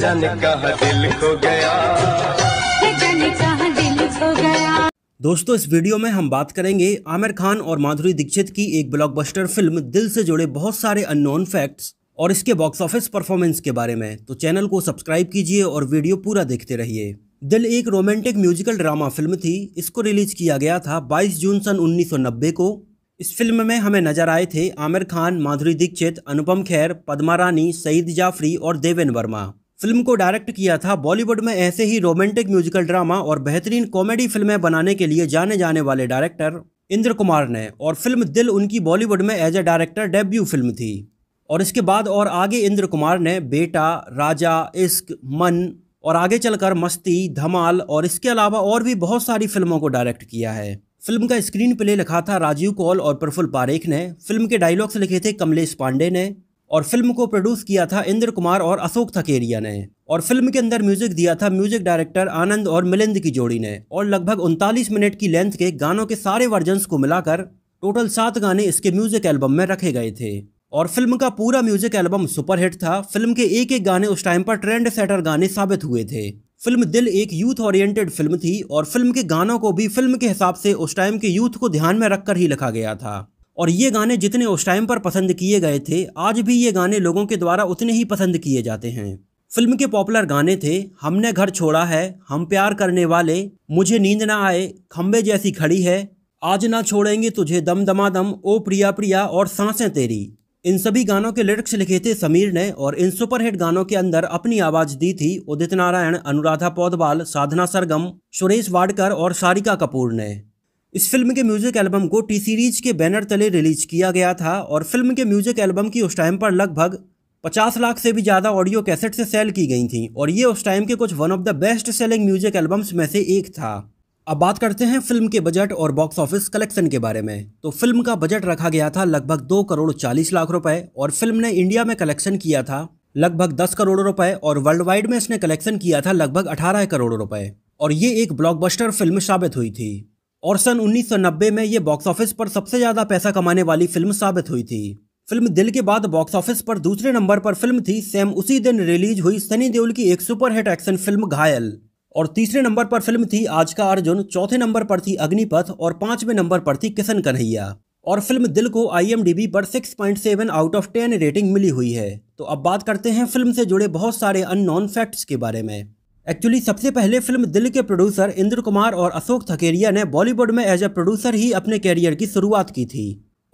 जाने कहा दिल खो गया दोस्तों इस वीडियो में हम बात करेंगे आमिर खान और माधुरी दीक्षित की एक ब्लॉकबस्टर फिल्म दिल से जुड़े बहुत सारे अननोन फैक्ट्स और इसके बॉक्स ऑफिस परफॉर्मेंस के बारे में तो चैनल को सब्सक्राइब कीजिए और वीडियो पूरा देखते रहिए दिल एक रोमांटिक म्यूजिकल ड्रामा फिल्म थी इसको रिलीज किया गया था बाईस जून सन उन्नीस को इस फिल्म में हमें नजर आए थे आमिर खान माधुरी दीक्षित अनुपम खैर पदमा रानी सईद जाफरी और देवेन वर्मा फिल्म को डायरेक्ट किया था बॉलीवुड में ऐसे ही रोमांटिक म्यूजिकल ड्रामा और बेहतरीन कॉमेडी फिल्में बनाने के लिए जाने जाने वाले डायरेक्टर इंद्र कुमार ने और फिल्म दिल उनकी बॉलीवुड में as a director debut film थी और इसके बाद और आगे इंद्र कुमार ने बेटा राजा इश्क मन और आगे चलकर मस्ती धमाल और इसके अलावा और भी बहुत सारी फिल्मों को डायरेक्ट किया है फिल्म का स्क्रीन प्ले लिखा था राजीव कौल और प्रफुल्ल पारेख ने फिल्म के डायलॉग्स लिखे थे कमलेश पांडे ने और फिल्म को प्रोड्यूस किया था इंद्र कुमार और अशोक थकेरिया ने और फिल्म के अंदर म्यूजिक दिया था म्यूजिक डायरेक्टर आनंद और मिलिंद की जोड़ी ने और लगभग उनतालीस मिनट की लेंथ के गानों के सारे वर्जन को मिलाकर टोटल सात गाने इसके म्यूजिक एल्बम में रखे गए थे और फिल्म का पूरा म्यूजिक एल्बम सुपरहिट था फिल्म के एक एक गाने उस टाइम पर ट्रेंड सेटर गाने साबित हुए थे फिल्म दिल एक यूथ ओरिएंटेड फिल्म थी और फिल्म के गानों को भी फिल्म के हिसाब से उस टाइम के यूथ को ध्यान में रखकर ही लिखा गया था और ये गाने जितने उस टाइम पर पसंद किए गए थे आज भी ये गाने लोगों के द्वारा उतने ही पसंद किए जाते हैं फिल्म के पॉपुलर गाने थे हमने घर छोड़ा है हम प्यार करने वाले मुझे नींद ना आए खम्बे जैसी खड़ी है आज ना छोड़ेंगे तुझे दम दमा दम ओ प्रिया प्रिया और सांसें तेरी इन सभी गानों के लिरिक्स लिखे थे समीर ने और इन सुपरहिट गानों के अंदर अपनी आवाज दी थी उदित नारायण अनुराधा पौधवाल साधना सरगम सुरेश वाडकर और सारिका कपूर ने इस फिल्म के म्यूजिक एल्बम को टी सीरीज के बैनर तले रिलीज किया गया था और फिल्म के म्यूजिक एल्बम की उस टाइम पर लगभग 50 लाख से भी ज़्यादा ऑडियो कैसेट से सेल की गई थी और ये उस टाइम के कुछ one of the best selling music albums में से एक था अब बात करते हैं फिल्म के बजट और बॉक्स ऑफिस कलेक्शन के बारे में तो फिल्म का बजट रखा गया था लगभग दो करोड़ चालीस लाख रुपए और फिल्म ने इंडिया में कलेक्शन किया था लगभग दस करोड़ रुपए और वर्ल्ड वाइड में इसने कलेक्शन किया था लगभग अठारह करोड़ रुपए और ये एक ब्लॉकबस्टर फिल्म साबित हुई थी और सन 1990 में ये बॉक्स ऑफिस पर सबसे ज्यादा पैसा कमाने वाली फिल्म साबित हुई थी फिल्म दिल के बाद बॉक्स ऑफिस पर दूसरे नंबर पर फिल्म थी सेम उसी दिन रिलीज हुई सनी देओल की एक सुपरहिट एक्शन फिल्म घायल और तीसरे नंबर पर फिल्म थी आज का अर्जुन चौथे नंबर पर थी अग्निपथ और पांचवें नंबर पर थी किशन कन्हैया और फिल्म दिल को आई पर 6.7 आउट ऑफ 10 रेटिंग मिली हुई है तो अब बात करते हैं फिल्म से जुड़े बहुत सारे अननोन फैक्ट्स के बारे में एक्चुअली सबसे पहले फिल्म दिल के प्रोड्यूसर इंद्र कुमार और अशोक थकेरिया ने बॉलीवुड में एज ए प्रोड्यूसर ही अपने कैरियर की शुरुआत की थी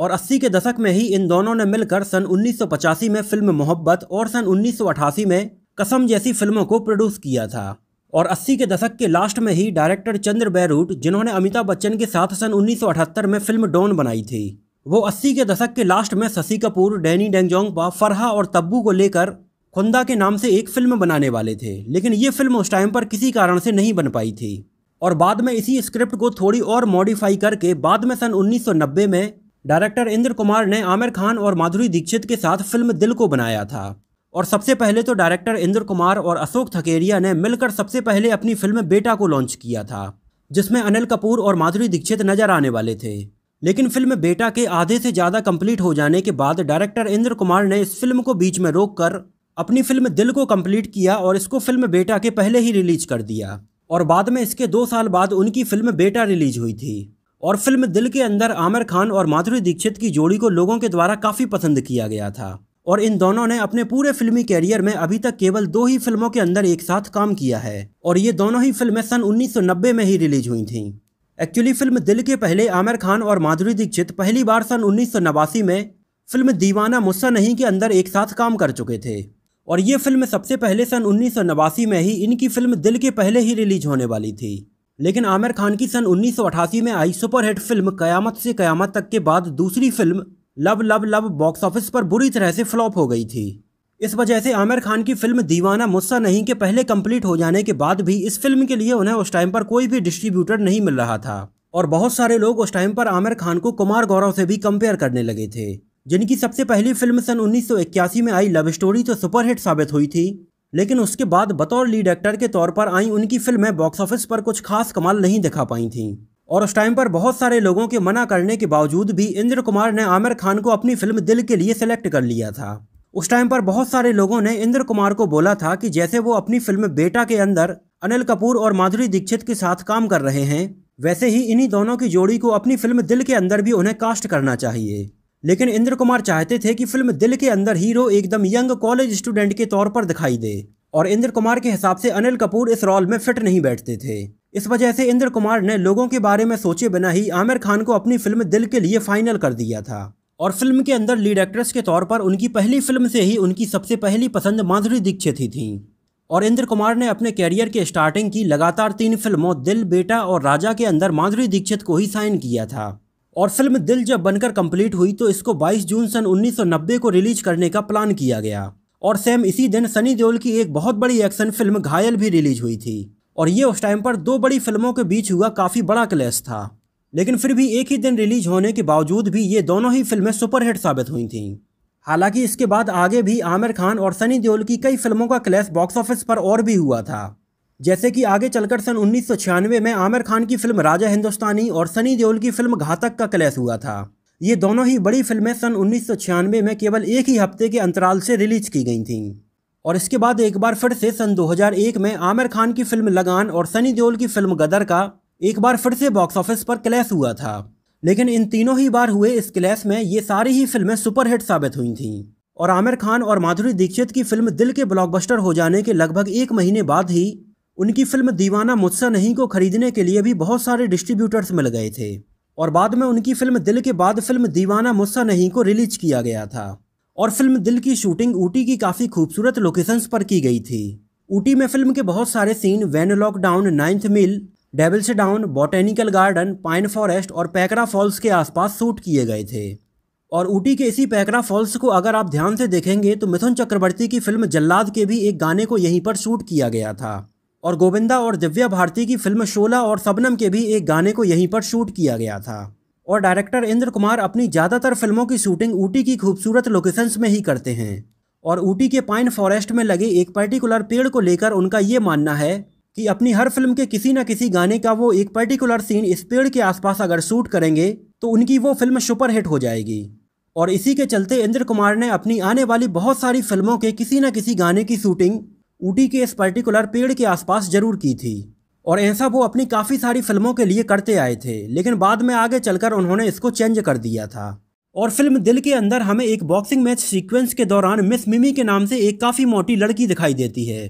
और 80 के दशक में ही इन दोनों ने मिलकर सन उन्नीस में फिल्म मोहब्बत और सन उन्नीस में कसम जैसी फिल्मों को प्रोड्यूस किया था और 80 के दशक के लास्ट में ही डायरेक्टर चंद्र बैरूट जिन्होंने अमिताभ बच्चन के साथ सन उन्नीस में फिल्म डॉन बनाई थी वो 80 के दशक के लास्ट में शशि कपूर डैनी डेंगजोंग फरहा और तब्बू को लेकर खुंदा के नाम से एक फिल्म बनाने वाले थे लेकिन ये फिल्म उस टाइम पर किसी कारण से नहीं बन पाई थी और बाद में इसी स्क्रिप्ट को थोड़ी और मॉडिफाई करके बाद में सन 1990 में डायरेक्टर इंद्र कुमार ने आमिर खान और माधुरी दीक्षित के साथ फिल्म दिल को बनाया था और सबसे पहले तो डायरेक्टर इंद्र कुमार और अशोक थकेरिया ने मिलकर सबसे पहले अपनी फिल्म बेटा को लॉन्च किया था जिसमें अनिल कपूर और माधुरी दीक्षित नजर आने वाले थे लेकिन फिल्म बेटा के आधे से ज़्यादा कंप्लीट हो जाने के बाद डायरेक्टर इंद्र कुमार ने इस फिल्म को बीच में रोककर अपनी फिल्म दिल को कंप्लीट किया और इसको फिल्म बेटा के पहले ही रिलीज कर दिया और बाद में इसके दो साल बाद उनकी फिल्म बेटा रिलीज हुई थी और फिल्म दिल के अंदर आमिर खान और माधुरी दीक्षित की जोड़ी को लोगों के द्वारा काफ़ी पसंद किया गया था और इन दोनों ने अपने पूरे फिल्मी कैरियर में अभी तक केवल दो ही फिल्मों के अंदर एक साथ काम किया है और ये दोनों ही फिल्में सन 1990 में ही रिलीज हुई थीं एक्चुअली फिल्म दिल के पहले आमिर खान और माधुरी दीक्षित पहली बार सन उन्नीस में फिल्म दीवाना मुस्सा नहीं के अंदर एक साथ काम कर चुके थे और ये फिल्म सबसे पहले सन उन्नीस में ही इनकी फिल्म दिल के पहले ही रिलीज होने वाली थी लेकिन आमिर खान की सन उन्नीस में आई सुपरहिट फिल्म कयामत से कयामत तक के बाद दूसरी film Love Love Love box office पर बुरी तरह से फ्लॉप हो गई थी इस वजह से आमिर खान की फिल्म दीवाना मुस्सा नहीं के पहले कंप्लीट हो जाने के बाद भी इस फिल्म के लिए उन्हें उस टाइम पर कोई भी डिस्ट्रीब्यूटर नहीं मिल रहा था और बहुत सारे लोग उस टाइम पर आमिर खान को कुमार गौरव से भी कंपेयर करने लगे थे जिनकी सबसे पहली फिल्म सन 1981 में आई लव स्टोरी तो सुपरहिट साबित हुई थी लेकिन उसके बाद बतौर लीड एक्टर के तौर पर आई उनकी फिल्में बॉक्स ऑफिस पर कुछ खास कमाल नहीं दिखा पाई थीं और उस टाइम पर बहुत सारे लोगों के मना करने के बावजूद भी इंद्र कुमार ने आमिर खान को अपनी फिल्म दिल के लिए सेलेक्ट कर लिया था उस टाइम पर बहुत सारे लोगों ने इंद्र कुमार को बोला था कि जैसे वो अपनी फिल्म बेटा के अंदर अनिल कपूर और माधुरी दीक्षित के साथ काम कर रहे हैं वैसे ही इन्हीं दोनों की जोड़ी को अपनी फिल्म दिल के अंदर भी उन्हें कास्ट करना चाहिए लेकिन इंद्र कुमार चाहते थे कि फिल्म दिल के अंदर हीरो एकदम यंग कॉलेज स्टूडेंट के तौर पर दिखाई दे और इंद्र कुमार के हिसाब से अनिल कपूर इस रोल में फिट नहीं बैठते थे इस वजह से इंद्र कुमार ने लोगों के बारे में सोचे बिना ही आमिर खान को अपनी फिल्म दिल के लिए फाइनल कर दिया था और फिल्म के अंदर लीड एक्ट्रेस के तौर पर उनकी पहली फिल्म से ही उनकी सबसे पहली पसंद माधुरी दीक्षित ही थी और इंद्र कुमार ने अपने कैरियर के स्टार्टिंग की लगातार तीन फिल्मों दिल बेटा और राजा के अंदर माधुरी दीक्षित को ही साइन किया था और फिल्म दिल जब बनकर कंप्लीट हुई तो इसको 22 जून सन 1990 को रिलीज करने का प्लान किया गया और सेम इसी दिन सनी देओल की एक बहुत बड़ी एक्शन फिल्म घायल भी रिलीज हुई थी और ये उस टाइम पर दो बड़ी फिल्मों के बीच हुआ काफ़ी बड़ा क्लैश था लेकिन फिर भी एक ही दिन रिलीज होने के बावजूद भी ये दोनों ही फिल्में सुपरहिट साबित हुई थी हालांकि इसके बाद आगे भी आमिर खान और सनी देओल की कई फिल्मों का क्लैश बॉक्स ऑफिस पर और भी हुआ था जैसे कि आगे चलकर सन उन्नीस में आमिर खान की फिल्म राजा हिंदुस्तानी और सनी देओल की फिल्म घातक का क्लैश हुआ था ये दोनों ही बड़ी फिल्में सन उन्नीस में केवल एक ही हफ्ते के अंतराल से रिलीज की गई थीं और इसके बाद एक बार फिर से सन 2001 में आमिर खान की फिल्म लगान और सनी देओल की फिल्म गदर का एक बार फिर से बॉक्स ऑफिस पर क्लैश हुआ था लेकिन इन तीनों ही बार हुए इस क्लैश में ये सारी ही फिल्में सुपरहिट साबित हुई थीं और आमिर खान और माधुरी दीक्षित की फिल्म दिल के ब्लॉकबस्टर हो जाने के लगभग एक महीने बाद ही उनकी फिल्म दीवाना मुझसे नहीं को खरीदने के लिए भी बहुत सारे डिस्ट्रीब्यूटर्स मिल गए थे और बाद में उनकी फिल्म दिल के बाद फिल्म दीवाना मुझसे नहीं को रिलीज किया गया था और फिल्म दिल की शूटिंग ऊटी की काफ़ी खूबसूरत लोकेशंस पर की गई थी ऊटी में फिल्म के बहुत सारे scene Wenlock Downs ninth mile डेबल्स डाउन बॉटेनिकल गार्डन पाइन फॉरेस्ट और पैकरा फॉल्स के आसपास शूट किए गए थे और ऊटी के इसी पैकरा फॉल्स को अगर आप ध्यान से देखेंगे तो मिथुन चक्रवर्ती की फिल्म जल्लाद के भी एक गाने को यहीं पर शूट किया गया था और गोविंदा और दिव्या भारती की फिल्म शोला और सबनम के भी एक गाने को यहीं पर शूट किया गया था और डायरेक्टर इंद्र कुमार अपनी ज़्यादातर फिल्मों की शूटिंग ऊटी की खूबसूरत लोकेशंस में ही करते हैं और ऊटी के पाइन फॉरेस्ट में लगे एक पर्टिकुलर पेड़ को लेकर उनका ये मानना है कि अपनी हर फिल्म के किसी न किसी गाने का वो एक पर्टिकुलर सीन इस पेड़ के आसपास अगर शूट करेंगे तो उनकी वो फिल्म सुपरहिट हो जाएगी और इसी के चलते इंद्र कुमार ने अपनी आने वाली बहुत सारी फिल्मों के किसी न किसी गाने की शूटिंग ऊटी के इस पर्टिकुलर पेड़ के आसपास जरूर की थी और ऐसा वो अपनी काफ़ी सारी फिल्मों के लिए करते आए थे लेकिन बाद में आगे चलकर उन्होंने इसको चेंज कर दिया था और फिल्म दिल के अंदर हमें एक बॉक्सिंग मैच सीक्वेंस के दौरान मिस मिमी के नाम से एक काफ़ी मोटी लड़की दिखाई देती है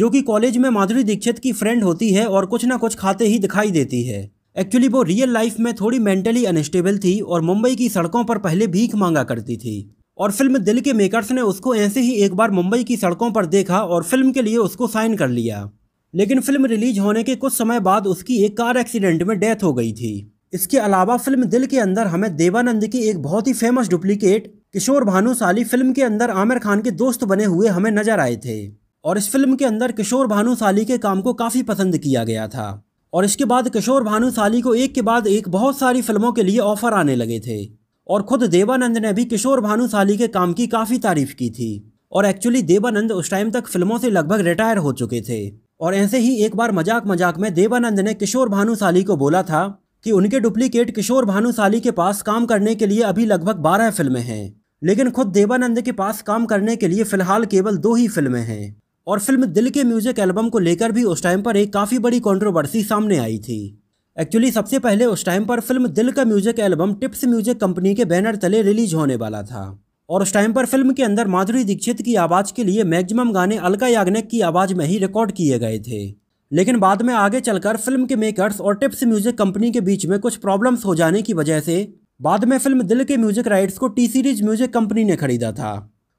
जो कि कॉलेज में माधुरी दीक्षित की फ्रेंड होती है और कुछ ना कुछ खाते ही दिखाई देती है एक्चुअली वो रियल लाइफ में थोड़ी मेंटली अनस्टेबल थी और मुंबई की सड़कों पर पहले भीख मांगा करती थी और फिल्म दिल के मेकर्स ने उसको ऐसे ही एक बार मुंबई की सड़कों पर देखा और फिल्म के लिए उसको साइन कर लिया लेकिन फिल्म रिलीज होने के कुछ समय बाद उसकी एक कार एक्सीडेंट में डेथ हो गई थी इसके अलावा फिल्म दिल के अंदर हमें देवानंद की एक बहुत ही famous duplicate Kishore Bhanushali film के अंदर आमिर खान के दोस्त बने हुए हमें नजर आए थे और इस फिल्म के अंदर किशोर भानुशाली के काम को काफ़ी पसंद किया गया था और इसके बाद किशोर भानुशाली को एक के बाद एक बहुत सारी फिल्मों के लिए ऑफर आने लगे थे और खुद देवानंद ने भी किशोर भानुशाली के काम की काफ़ी तारीफ की थी और एक्चुअली देवानंद उस टाइम तक फिल्मों से लगभग रिटायर हो चुके थे और ऐसे ही एक बार मजाक मजाक में देवानंद ने किशोर भानुशाली को बोला था कि उनके डुप्लीकेट किशोर भानुशाली के पास काम करने के लिए अभी लगभग बारह फिल्में हैं लेकिन खुद देवानंद के पास काम करने के लिए फिलहाल केवल दो ही फिल्में हैं और फिल्म दिल के म्यूजिक एल्बम को लेकर भी उस टाइम पर एक काफ़ी बड़ी कंट्रोवर्सी सामने आई थी एक्चुअली सबसे पहले उस टाइम पर फिल्म दिल का music album Tips music company के बैनर तले रिलीज होने वाला था और उस टाइम पर फिल्म के अंदर माधुरी दीक्षित की आवाज़ के लिए मैक्सिमम गाने अलका याग्निक की आवाज़ में ही रिकॉर्ड किए गए थे लेकिन बाद में आगे चलकर फिल्म के मेकर्स और टिप्स म्यूजिक कंपनी के बीच में कुछ प्रॉब्लम्स हो जाने की वजह से बाद में फिल्म दिल के म्यूजिक राइट्स को टी सीरीज म्यूजिक कंपनी ने खरीदा था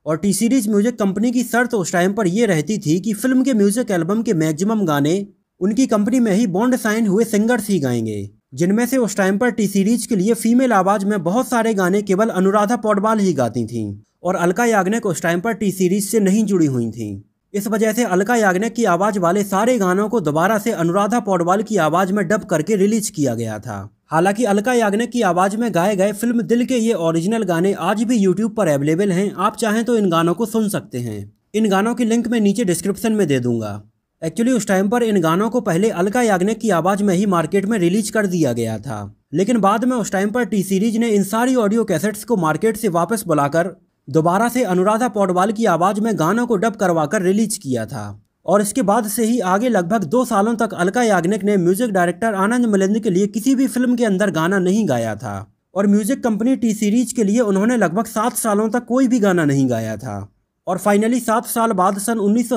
और टी सीरीज म्यूजिक कंपनी की शर्त उस टाइम पर यह रहती थी कि फिल्म के म्यूजिक एल्बम के मैक्सिमम गाने उनकी कंपनी में ही बॉन्ड साइन हुए सिंगर्स ही गाएंगे जिनमें से उस टाइम पर टी सीरीज के लिए फीमेल आवाज में बहुत सारे गाने केवल अनुराधा पौडवाल ही गाती थीं और अलका याग्निक उस टाइम पर टी सीरीज से नहीं जुड़ी हुई थीं इस वजह से अलका याग्निक की आवाज वाले सारे गानों को दोबारा से अनुराधा पौडवाल की आवाज में डब करके रिलीज किया गया था हालांकि अलका याग्निक की आवाज में गाए गए फिल्म दिल के ये ओरिजिनल गाने आज भी यूट्यूब पर अवेलेबल हैं आप चाहें तो इन गानों को सुन सकते हैं इन गानों की लिंक मैं नीचे डिस्क्रिप्शन में दे दूंगा एक्चुअली उस टाइम पर इन गानों को पहले अलका याग्निक की आवाज़ में ही मार्केट में रिलीज कर दिया गया था लेकिन बाद में उस टाइम पर टी सीरीज ने इन सारी ऑडियो कैसेट्स को मार्केट से वापस बुलाकर दोबारा से अनुराधा पौडवाल की आवाज़ में गानों को डब करवाकर रिलीज किया था और इसके बाद से ही आगे लगभग दो सालों तक अलका याग्निक ने म्यूजिक डायरेक्टर आनंद मलिंद के लिए किसी भी फिल्म के अंदर गाना नहीं गाया था और म्यूजिक कंपनी टी सीरीज के लिए उन्होंने लगभग सात सालों तक कोई भी गाना नहीं गाया था और फाइनली सात साल बाद सन उन्नीस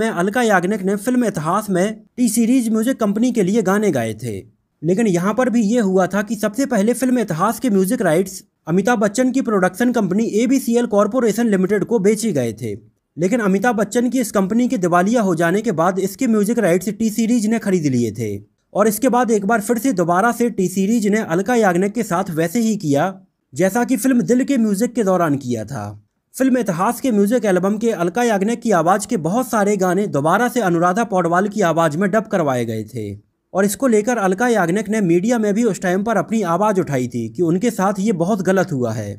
में अलका याग्निक ने फिल्म इतिहास में टी सीरीज म्यूजिक कंपनी के लिए गाने गाए थे लेकिन यहाँ पर भी ये हुआ था कि सबसे पहले फिल्म इतिहास के म्यूजिक राइट्स अमिताभ बच्चन की production company A B C L corporation limited को बेचे गए थे लेकिन अमिताभ बच्चन की इस कंपनी के दिवालिया हो जाने के बाद इसके म्यूजिक राइट्स टी सीरीज ने खरीद लिए थे और इसके बाद एक बार फिर से दोबारा से टी सीरीज ने अलका याग्निक के साथ वैसे ही किया जैसा कि फिल्म दिल के म्यूजिक के दौरान किया था फिल्म इतिहास के म्यूजिक एल्बम के अलका याग्निक की आवाज़ के बहुत सारे गाने दोबारा से अनुराधा पौडवाल की आवाज़ में डब करवाए गए थे और इसको लेकर अलका याग्निक ने मीडिया में भी उस टाइम पर अपनी आवाज़ उठाई थी कि उनके साथ ये बहुत गलत हुआ है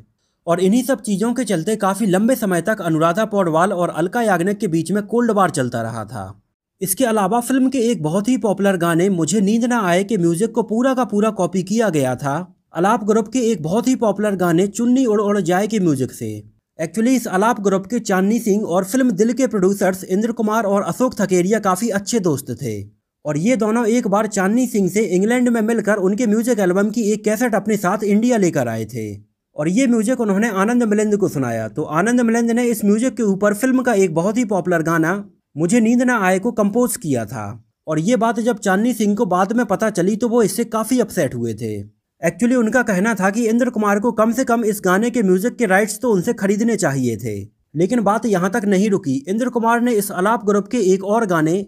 और इन्हीं सब चीज़ों के चलते काफ़ी लंबे समय तक अनुराधा पौडवाल और अलका याग्निक के बीच में कोल्ड वार चलता रहा था इसके अलावा फिल्म के एक बहुत ही पॉपुलर गाने मुझे नींद ना आए के म्यूज़िक को पूरा का पूरा कॉपी किया गया था अलाप ग्रुप के एक बहुत ही पॉपुलर गाने चुन्नी उड़ उड़ जाए के म्यूज़िक से एक्चुअली इस अलाप ग्रुप के चांदनी सिंह और फिल्म दिल के प्रोड्यूसर्स इंद्र कुमार और अशोक थकेरिया काफ़ी अच्छे दोस्त थे और ये दोनों एक बार चांदनी सिंह से इंग्लैंड में मिलकर उनके म्यूजिक एल्बम की एक कैसेट अपने साथ इंडिया लेकर आए थे और ये म्यूजिक उन्होंने आनंद मिलिंद को सुनाया तो आनंद मिलिंद ने इस म्यूजिक के ऊपर फिल्म का एक बहुत ही पॉपुलर गाना मुझे नींद ना आए को कंपोज किया था और ये बात जब चांदनी सिंह को बाद में पता चली तो वो इससे काफ़ी अपसेट हुए थे एक्चुअली उनका कहना था कि इंद्र कुमार को कम से कम इस गाने के म्यूजिक के राइट्स तो उनसे खरीदने चाहिए थे लेकिन बात यहाँ तक नहीं रुकी इंद्र कुमार ने इस अलाप ग्रुप के एक और गाने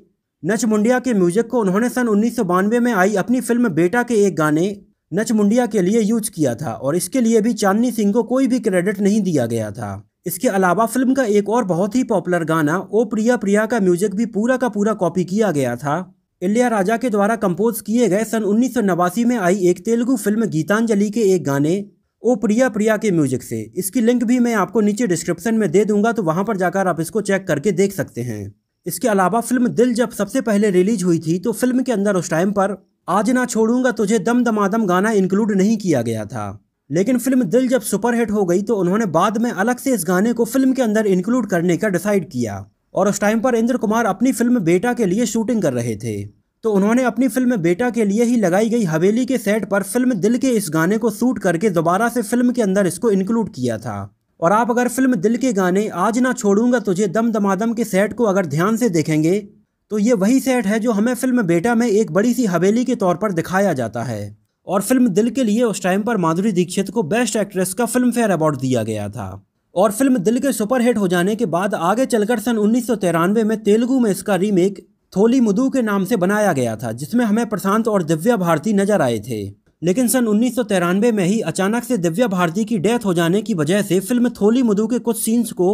नच मुंडिया के म्यूजिक को उन्होंने सन उन्नीस में आई अपनी फिल्म बेटा के एक गाने नच मुंडिया के लिए यूज किया था और इसके लिए भी चांदनी सिंह को कोई भी क्रेडिट नहीं दिया गया था इसके अलावा फिल्म का एक और बहुत ही पॉपुलर गाना ओ प्रिया प्रिया का म्यूजिक भी पूरा का पूरा कॉपी किया गया था इलिया राजा के द्वारा कंपोज किए गए सन उन्नीस में आई एक तेलुगु फिल्म गीतांजलि के एक गाने ओ प्रिया प्रिया के म्यूजिक से इसकी लिंक भी मैं आपको नीचे डिस्क्रिप्शन में दे दूंगा तो वहां पर जाकर आप इसको चेक करके देख सकते हैं इसके अलावा फिल्म दिल जब सबसे पहले रिलीज हुई थी तो फिल्म के अंदर उस टाइम पर आज ना छोड़ूंगा तुझे दम दमादम गाना इंक्लूड नहीं किया गया था लेकिन फिल्म दिल जब सुपरहिट हो गई तो उन्होंने बाद में अलग से इस गाने को फिल्म के अंदर इंक्लूड करने का डिसाइड किया और उस टाइम पर इंद्र कुमार अपनी फिल्म बेटा के लिए शूटिंग कर रहे थे तो उन्होंने अपनी फिल्म बेटा के लिए ही लगाई गई हवेली के सेट पर फिल्म दिल के इस गाने को शूट करके दोबारा से फिल्म के अंदर इसको इंक्लूड किया था और आप अगर फिल्म दिल के गाने आज ना छोड़ूंगा तुझे दम दमादम के सेट को अगर ध्यान से देखेंगे तो ये वही सेट है जो हमें फिल्म बेटा में एक बड़ी सी हवेली के तौर पर दिखाया जाता है और फिल्म दिल के लिए उस टाइम पर माधुरी दीक्षित को बेस्ट एक्ट्रेस का फिल्म फेयर अवार्ड दिया गया था और फिल्म दिल के सुपरहिट हो जाने के बाद आगे चलकर सन उन्नीस में तेलुगु में इसका रीमेक थोली मुदु के नाम से बनाया गया था जिसमें हमें प्रशांत और दिव्या भारती नजर आए थे लेकिन सन उन्नीस में ही अचानक से दिव्या भारती की डेथ हो जाने की वजह से फिल्म थोली मुदू के कुछ सीन्स को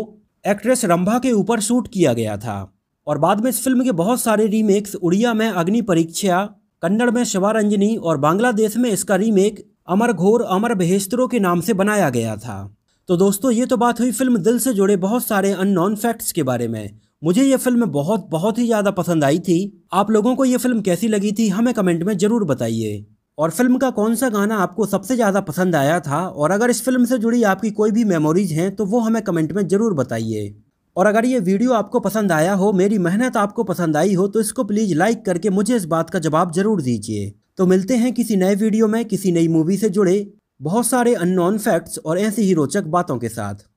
एक्ट्रेस रंभा के ऊपर शूट किया गया था और बाद में इस फिल्म के बहुत सारे रीमेक्स उड़िया में अग्नि परीक्षा कन्नड़ में शिवारंजनी और बांग्लादेश में इसका रीमेक अमर घोर अमर बहेस्त्रो के नाम से बनाया गया था तो दोस्तों ये तो बात हुई फिल्म दिल से जुड़े बहुत सारे अननोन फैक्ट्स के बारे में मुझे ये फिल्म बहुत बहुत ही ज़्यादा पसंद आई थी आप लोगों को ये फिल्म कैसी लगी थी हमें कमेंट में ज़रूर बताइए और फिल्म का कौन सा गाना आपको सबसे ज़्यादा पसंद आया था और अगर इस फिल्म से जुड़ी आपकी कोई भी मेमोरीज हैं तो वो हमें कमेंट में ज़रूर बताइए और अगर ये वीडियो आपको पसंद आया हो मेरी मेहनत आपको पसंद आई हो तो इसको प्लीज़ लाइक करके मुझे इस बात का जवाब ज़रूर दीजिए तो मिलते हैं किसी नए वीडियो में किसी नई मूवी से जुड़े बहुत सारे अननोन फैक्ट्स और ऐसी ही रोचक बातों के साथ